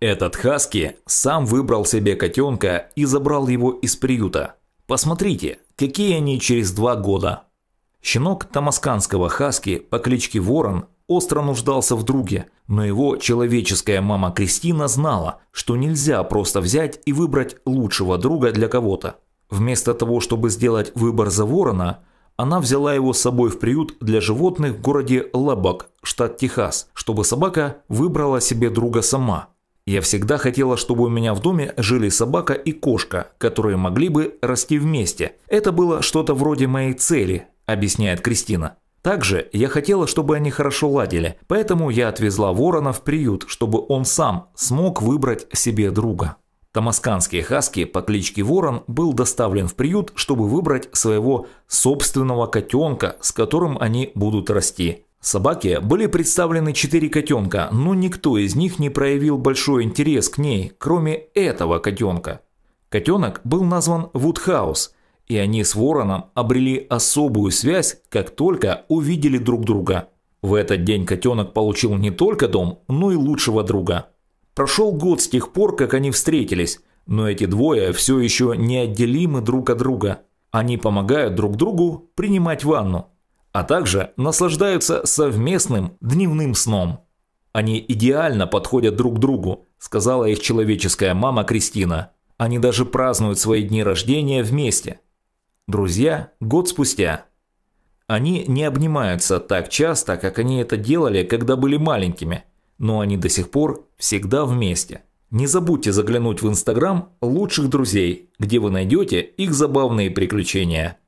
Этот хаски сам выбрал себе котенка и забрал его из приюта. Посмотрите, какие они через два года. Щенок тамасканского хаски по кличке Ворон остро нуждался в друге, но его человеческая мама Кристина знала, что нельзя просто взять и выбрать лучшего друга для кого-то. Вместо того, чтобы сделать выбор за ворона, она взяла его с собой в приют для животных в городе Лабак, штат Техас, чтобы собака выбрала себе друга сама. Я всегда хотела, чтобы у меня в доме жили собака и кошка, которые могли бы расти вместе. Это было что-то вроде моей цели, объясняет Кристина. Также я хотела, чтобы они хорошо ладили, поэтому я отвезла ворона в приют, чтобы он сам смог выбрать себе друга. Тамасканский хаски по кличке Ворон был доставлен в приют, чтобы выбрать своего собственного котенка, с которым они будут расти. Собаке были представлены четыре котенка, но никто из них не проявил большой интерес к ней, кроме этого котенка. Котенок был назван Вудхаус, и они с Вороном обрели особую связь, как только увидели друг друга. В этот день котенок получил не только дом, но и лучшего друга – Прошел год с тех пор, как они встретились, но эти двое все еще неотделимы друг от друга. Они помогают друг другу принимать ванну, а также наслаждаются совместным дневным сном. Они идеально подходят друг другу, сказала их человеческая мама Кристина. Они даже празднуют свои дни рождения вместе. Друзья, год спустя. Они не обнимаются так часто, как они это делали, когда были маленькими, но они до сих пор Всегда вместе. Не забудьте заглянуть в инстаграм лучших друзей, где вы найдете их забавные приключения.